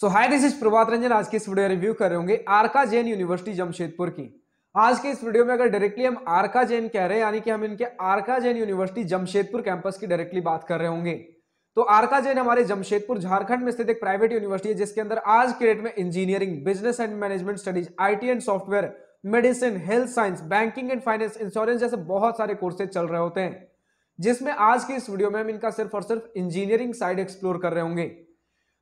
so hi this is Prabhat Ranjan आज के इस वीडियो रिव्यू कर रहे होंगे आरका जैन यूनिवर्सिटी जमशेदपुर की आज के इस वीडियो में अगर डायरेक्टली हम आरका जैन कह रहे हैं यानी कि हम इनके आरका जैन यूनिवर्सिटी जमशेदपुर कैंपस की डायरेक्टली बात कर रहे होंगे तो आरका जैन हमारे जमशेदपुर झारखंड में स्थित एक प्राइवेट यूनिवर्सिटी है जिसके अंदर आज के डेट में engineering business and management studies I and software medicine health science banking and finance insurance जैसे बहुत सारे कोर्सेज चल रहे होते हैं जिसमें आज के इस वीडियो में हम इनका सिर्फ और सिर्फ इंजीनियरिंग साइड एक्सप्लोर कर रहे होंगे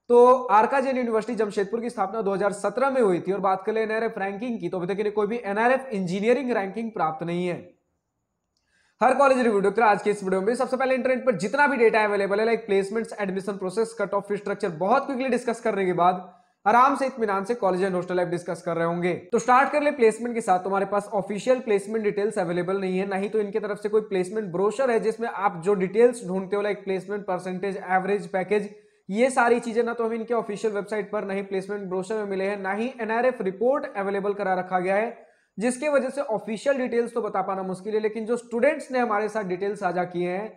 तो आरका जेल यूनिवर्सिटी जमशेदपुर की स्थापना 2017 में हुई थी और बात कर ले एनआरएफ रैंकिंग की तो अभी तक इन्हें कोई भी एनआरएफ इंजीनियरिंग रैंकिंग प्राप्त नहीं है हर कॉलेज रिव्यू डॉक्टर आज के इस वीडियो में सबसे पहले इंटरनेट पर जितना भी डेटा अवेलेबल है like placements admission process cut off structure बहुत क्विकली डिस्कस करने के बाद आराम से इतमान से कॉलेज एंड हॉस्टल डिस्कस कर रहे होंगे तो स्टार्ट कर ले प्लेसमेंट के साथ तुम्हारे पास ऑफिशियल प्लेसमेंट डिटेल्स अवेलेबल नहीं है नहीं तो इनके तरफ से कोई प्लेसमेंट ब्रोशर है जिसमें आप जो डिटेल्स ढूंढते हो like placement percentage average package ये सारी चीजें ना तो हम इनके ऑफिशियल वेबसाइट पर नहीं प्लेसमेंट ब्रोशर में मिले हैं ना ही एनआरएफ रिपोर्ट अवेलेबल करा रखा गया है जिसके वजह से ऑफिशियल डिटेल्स तो बता पाना मुश्किल है लेकिन जो स्टूडेंट्स ने हमारे साथ डिटेल्स साझा किए हैं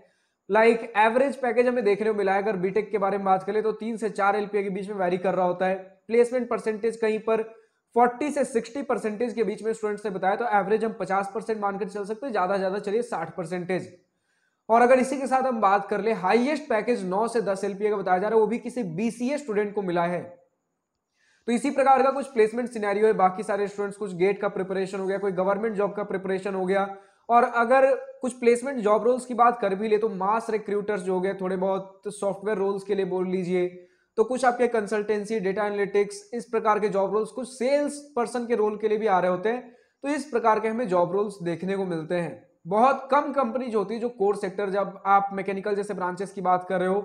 लाइक एवरेज पैकेज हमें देखने को मिला है अगर बीटेक के बारे में बात करें तो तीन से चार एलपीए के बीच में वैरी कर रहा होता है प्लेसमेंट परसेंटेज कहीं पर 40 से 60 परसेंटेज के बीच में स्टूडेंट्स ने बताया तो एवरेज हम 50 परसेंट मानकर चल सकते हैं ज्यादा ज्यादा चलिए 60 परसेंटेज और अगर इसी के साथ हम बात कर ले हाईएस्ट पैकेज 9 से 10 एलपीए का बताया जा रहा है वो भी किसी बीसीए स्टूडेंट को मिला है तो इसी प्रकार का कुछ प्लेसमेंट सिनेरियो है बाकी सारे स्टूडेंट्स कुछ गेट का प्रिपरेशन हो गया कोई गवर्नमेंट जॉब का प्रिपरेशन हो गया और अगर कुछ प्लेसमेंट जॉब रोल्स की बात कर भी ले तो मास रिक्रूटर्स जो हो गए थोड़े बहुत सॉफ्टवेयर रोल्स के लिए बोल लीजिए तो कुछ आपके कंसल्टेंसी डेटा एनालिटिक्स इस प्रकार के जॉब रोल्स कुछ सेल्स पर्सन के रोल के लिए भी आ रहे होते हैं तो इस प्रकार के हमें जॉब रोल्स देखने को मिलते हैं बहुत कम कंपनीज होती है जो कोर सेक्टर जब आप मैकेनिकल जैसे ब्रांचेस की बात कर रहे हो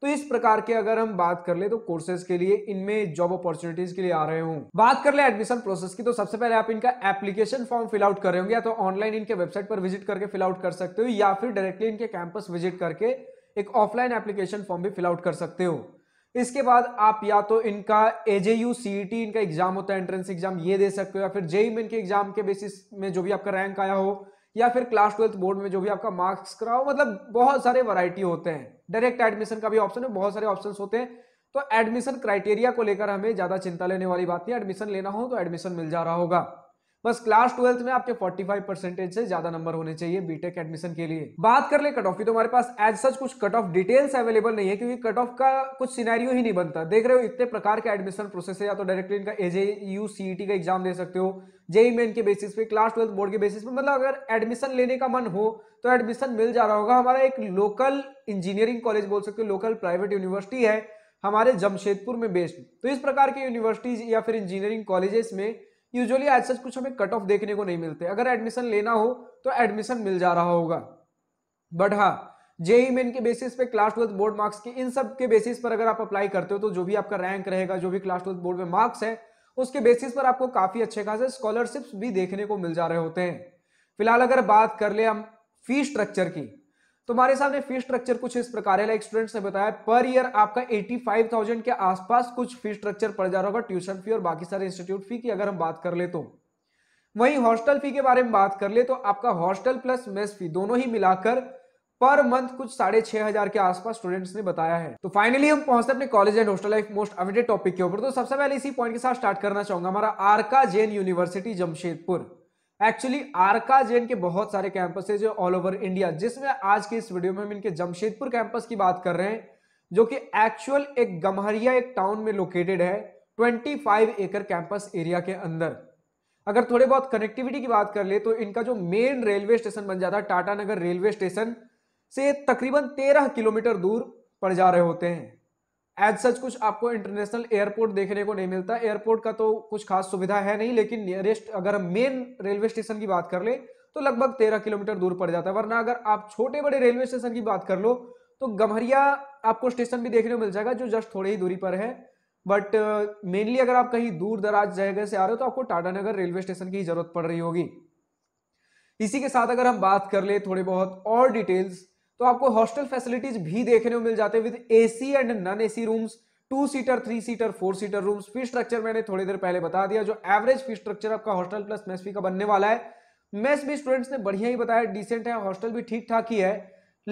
तो इस प्रकार के अगर हम बात कर ले तो कोर्सेज के लिए इनमें जॉब अपॉर्चुनिटीज के लिए आ रहे हूं बात कर ले एडमिशन प्रोसेस की तो सबसे पहले आप इनका एप्लीकेशन फॉर्म फिलआउट कर रहे होंगे या तो ऑनलाइन इनके वेबसाइट पर विजिट करके फिलआउट कर सकते हो या फिर डायरेक्टली इनके कैंपस विजिट करके एक ऑफलाइन एप्लीकेशन फॉर्म भी फिलआउट कर सकते हो इसके बाद आप या तो इनका एजेयू सीईटी e इनका एग्जाम होता है एंट्रेंस एग्जाम ये दे सकते हो या फिर जेई में e के एग्जाम के बेसिस में जो भी आपका रैंक आया हो या फिर क्लास ट्वेल्थ बोर्ड में जो भी आपका मार्क्स कराओ मतलब बहुत सारे वैरायटी होते हैं डायरेक्ट एडमिशन का भी ऑप्शन है बहुत सारे ऑप्शन होते हैं तो एडमिशन क्राइटेरिया को लेकर हमें ज़्यादा चिंता लेने वाली बात नहीं एडमिशन लेना हो तो एडमिशन मिल जा रहा होगा बस क्लास ट्वेल्थ में आपके 45 परसेंटेज से ज्यादा नंबर होने चाहिए बीटेक एडमिशन के लिए बात कर ले कट ऑफ की तो हमारे पास एज सच कुछ कट ऑफ डिटेल्स अवेलेबल नहीं है क्योंकि कट ऑफ का कुछ सिनेरियो ही नहीं बनता देख रहे हो इतने प्रकार के एडमिशन प्रोसेस है या तो डायरेक्टली इनका यू सीईटी e का एग्जाम दे सकते हो जेई मेन e e के बेसिस पे क्लास ट्वेल्थ बोर्ड के बेसिस पे मतलब अगर एडमिशन लेने का मन हो तो एडमिशन मिल जा रहा होगा हमारा एक लोकल इंजीनियरिंग कॉलेज बोल सकते हो लोकल प्राइवेट यूनिवर्सिटी है हमारे जमशेदपुर में बेस्ड तो इस प्रकार के यूनिवर्सिटीज या फिर इंजीनियरिंग कॉलेजेस में यूजुअली आज सच कुछ हमें कट ऑफ देखने को नहीं मिलते अगर एडमिशन लेना हो तो एडमिशन मिल जा रहा होगा बट हाँ जेई मेन e के बेसिस पे क्लास ट्वेल्थ बोर्ड मार्क्स की इन सब के बेसिस पर अगर आप अप्लाई करते हो तो जो भी आपका रैंक रहेगा जो भी क्लास ट्वेल्थ बोर्ड में मार्क्स है उसके बेसिस पर आपको काफी अच्छे खासे स्कॉलरशिप्स भी देखने को मिल जा रहे होते हैं फिलहाल अगर बात कर ले हम फी स्ट्रक्चर की तुम्हारे सामने फी स्ट्रक्चर कुछ इस प्रकार है लाइक स्टूडेंट्स ने बताया पर ईयर आपका 85,000 के आसपास कुछ फी स्ट्रक्चर पड़ जा रहा होगा ट्यूशन फी और बाकी सारे इंस्टीट्यूट फी की अगर हम बात कर ले तो वहीं हॉस्टल फी के बारे में बात कर ले तो आपका हॉस्टल प्लस मेस फी दोनों ही मिलाकर पर मंथ कुछ साढ़े छह हजार के आसपास स्टूडेंट्स ने बताया है तो फाइनली हम पहुंचते अपने college and hostel life most awaited topic के ऊपर तो सबसे पहले इसी पॉइंट के साथ स्टार्ट करना चाहूंगा हमारा आरका जैन यूनिवर्सिटी जमशेदपुर एक्चुअली आरका जेन के बहुत सारे कैंपस है ऑल ओवर इंडिया जिसमें आज की इस वीडियो में हम इनके जमशेदपुर कैंपस की बात कर रहे हैं जो कि एक्चुअल एक गमहरिया एक टाउन में लोकेटेड है 25 एकड़ कैंपस एरिया के अंदर अगर थोड़े बहुत कनेक्टिविटी की बात कर ले तो इनका जो मेन रेलवे स्टेशन बन जाता है टाटानगर रेलवे स्टेशन से तकरीबन 13 किलोमीटर दूर पड़ जा रहे होते हैं एज सच कुछ आपको इंटरनेशनल एयरपोर्ट देखने को नहीं मिलता एयरपोर्ट का तो कुछ खास सुविधा है नहीं लेकिन नियरेस्ट अगर हम मेन रेलवे स्टेशन की बात कर ले तो लगभग तेरह किलोमीटर दूर पड़ जाता है वरना अगर आप छोटे बड़े रेलवे स्टेशन की बात कर लो तो गमहरिया आपको स्टेशन भी देखने को मिल जाएगा जो जस्ट थोड़ी ही दूरी पर है बट मेनली uh, अगर आप कहीं दूर दराज जगह से आ रहे हो तो आपको टाटानगर रेलवे स्टेशन की जरूरत पड़ रही होगी इसी के साथ अगर हम बात कर ले थोड़े बहुत और डिटेल्स तो आपको हॉस्टल फैसिलिटीज भी देखने को मिल जाते हैं with AC and non AC rooms two seater three seater four seater rooms fee structure मैंने थोड़ी देर पहले बता दिया जो एवरेज फी स्ट्रक्चर आपका हॉस्टल प्लस मेस फी का बनने वाला है मेस भी स्टूडेंट्स ने बढ़िया ही बताया डिसेंट है हॉस्टल भी ठीक ठाक ही है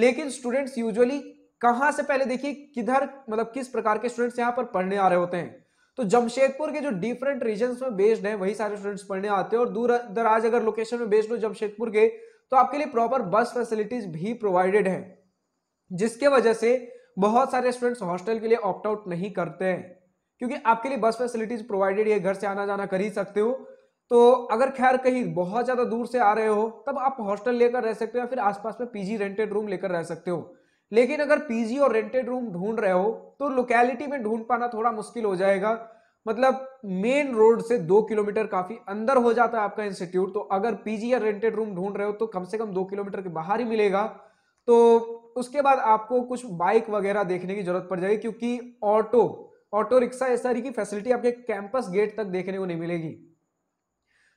लेकिन स्टूडेंट्स यूजुअली कहां से पहले देखिए किधर मतलब किस प्रकार के स्टूडेंट्स यहाँ पर पढ़ने आ रहे होते हैं तो जमशेदपुर के जो डिफरेंट रीजन में बेस्ड है वही सारे स्टूडेंट्स पढ़ने आते हैं और दूर दराज अगर लोकेशन में बेस्ड हो जमशेदपुर के तो आपके लिए प्रॉपर बस फैसिलिटीज भी प्रोवाइडेड है जिसके वजह से बहुत सारे स्टूडेंट्स हॉस्टल के लिए ऑप्ट आउट नहीं करते हैं क्योंकि आपके लिए बस फैसिलिटीज प्रोवाइडेड है घर से आना जाना कर ही सकते हो तो अगर खैर कहीं बहुत ज़्यादा दूर से आ रहे हो तब आप हॉस्टल लेकर रह सकते हो या फिर आसपास में पीजी रेंटेड रूम लेकर रह सकते हो लेकिन अगर पीजी और रेंटेड रूम ढूंढ रहे हो तो लोकेलिटी में ढूंढ पाना थोड़ा मुश्किल हो जाएगा मतलब मेन रोड से दो किलोमीटर काफी अंदर हो जाता है आपका इंस्टीट्यूट तो अगर पीजी या रेंटेड रूम ढूंढ रहे हो तो कम से कम दो किलोमीटर के बाहर ही मिलेगा तो उसके बाद आपको कुछ बाइक वगैरह देखने की जरूरत पड़ जाएगी क्योंकि ऑटो ऑटो रिक्शा इस तरह की फैसिलिटी आपके कैंपस गेट तक देखने को नहीं मिलेगी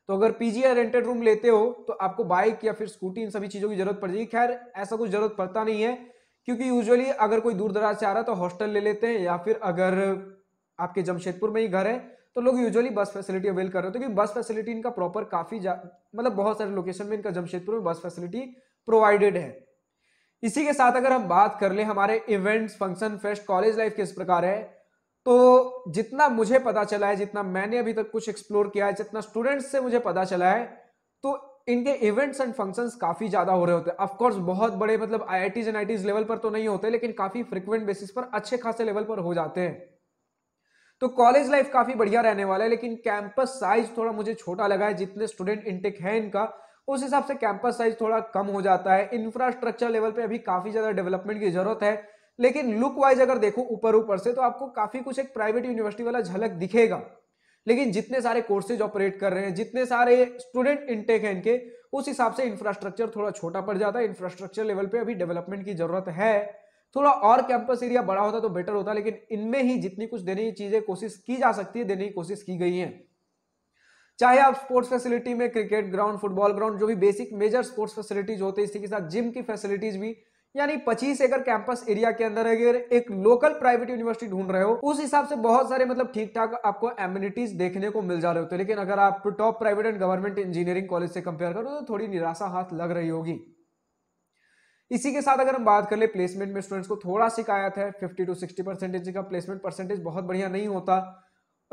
तो अगर पीजी या रेंटेड रूम लेते हो तो आपको बाइक या फिर स्कूटी इन सभी चीजों की जरूरत पड़ जाएगी खैर ऐसा कुछ जरूरत पड़ता नहीं है क्योंकि यूजुअली अगर कोई दूर दराज से आ रहा है तो हॉस्टल ले लेते हैं या फिर अगर आपके जमशेदपुर में ही घर है तो लोग यूजुअली बस फैसिलिटी अवेल कर रहे होते हैं तो क्योंकि बस फैसिलिटी इनका प्रॉपर काफ़ी मतलब बहुत सारे लोकेशन में इनका जमशेदपुर में बस फैसिलिटी प्रोवाइडेड है इसी के साथ अगर हम बात कर लें हमारे events function fest college life किस प्रकार है तो जितना मुझे पता चला है जितना मैंने अभी तक कुछ एक्सप्लोर किया है जितना स्टूडेंट्स से मुझे पता चला है तो इनके इवेंट्स एंड फंक्शंस काफ़ी ज़्यादा हो रहे होते हैं ऑफकोर्स बहुत बड़े मतलब आई आई एंड आई लेवल पर तो नहीं होते लेकिन काफ़ी फ्रिक्वेंट बेसिस पर अच्छे खासे लेवल पर हो जाते हैं तो कॉलेज लाइफ काफी बढ़िया रहने वाला है लेकिन कैंपस साइज थोड़ा मुझे छोटा लगा है जितने स्टूडेंट इनटेक है इनका उस हिसाब से कैंपस साइज थोड़ा कम हो जाता है इंफ्रास्ट्रक्चर लेवल पे अभी काफी ज्यादा डेवलपमेंट की जरूरत है लेकिन लुक वाइज अगर देखो ऊपर ऊपर से तो आपको काफी कुछ एक प्राइवेट यूनिवर्सिटी वाला झलक दिखेगा लेकिन जितने सारे कोर्सेज ऑपरेट कर रहे हैं जितने सारे स्टूडेंट इनटेक है इनके उस हिसाब से इंफ्रास्ट्रक्चर थोड़ा छोटा पड़ जाता है इंफ्रास्ट्रक्चर लेवल पे अभी डेवलपमेंट की जरूरत है थोड़ा और कैंपस एरिया बड़ा होता तो बेटर होता लेकिन इनमें ही जितनी कुछ देने की चीजें कोशिश की जा सकती है देने की कोशिश की गई है चाहे आप स्पोर्ट्स फैसिलिटी में क्रिकेट ग्राउंड फुटबॉल ग्राउंड जो भी बेसिक मेजर स्पोर्ट्स फैसिलिटीज होते हैं इसी के साथ जिम की फैसिलिटीज भी यानी 25 एकड़ कैंपस एरिया के अंदर अगर एक लोकल प्राइवेट यूनिवर्सिटी ढूंढ रहे हो उस हिसाब से बहुत सारे मतलब ठीक ठाक आपको एम्यूनिटीज देखने को मिल जा रहे होते लेकिन अगर आप top private and government engineering college से कंपेयर करो तो थोड़ी निराशा हाथ लग रही होगी इसी के साथ अगर हम बात कर ले प्लेसमेंट में स्टूडेंट्स को थोड़ा शिकायत है फिफ्टी टू सिक्सटी परसेंटेज का प्लेसमेंट परसेंटेज बहुत बढ़िया नहीं होता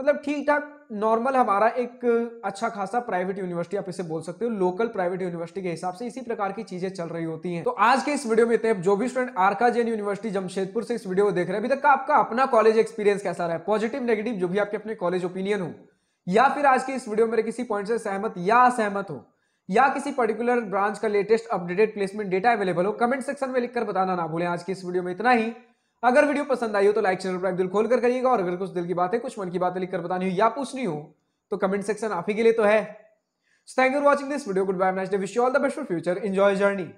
मतलब ठीक ठाक नॉर्मल हमारा एक अच्छा खासा प्राइवेट यूनिवर्सिटी आप इसे बोल सकते हो लोकल प्राइवेट यूनिवर्सिटी के हिसाब से इसी प्रकार की चीजें चल रही होती हैं तो आज के इस वीडियो में इतने जो भी स्टूडेंट आरका जैन यूनिवर्सिटी जमशेदपुर से इस वीडियो को देख रहे हैं अभी तक का आपका अपना कॉलेज एक्सपीरियंस कैसा रहा है पॉजिटिव नेगेटिव जो भी आपके अपने कॉलेज ओपिनियन हो या फिर आज के इस वीडियो में किसी पॉइंट से सहमत या असहमत हो या किसी पर्टिकुलर ब्रांच का latest updated placement data available हो कमेंट सेक्शन में लिखकर बताना ना भूलें आज की इस वीडियो में इतना ही अगर वीडियो पसंद आई हो तो लाइक चैनल पर दिल खोल करिएगा और अगर कुछ दिल की बातें कुछ मन की बातें लिखकर बतानी हो या पूछनी हो तो कमेंट सेक्शन आप ही के लिए तो है thank you for watching this video goodbye next day wish you all the best for future enjoy journey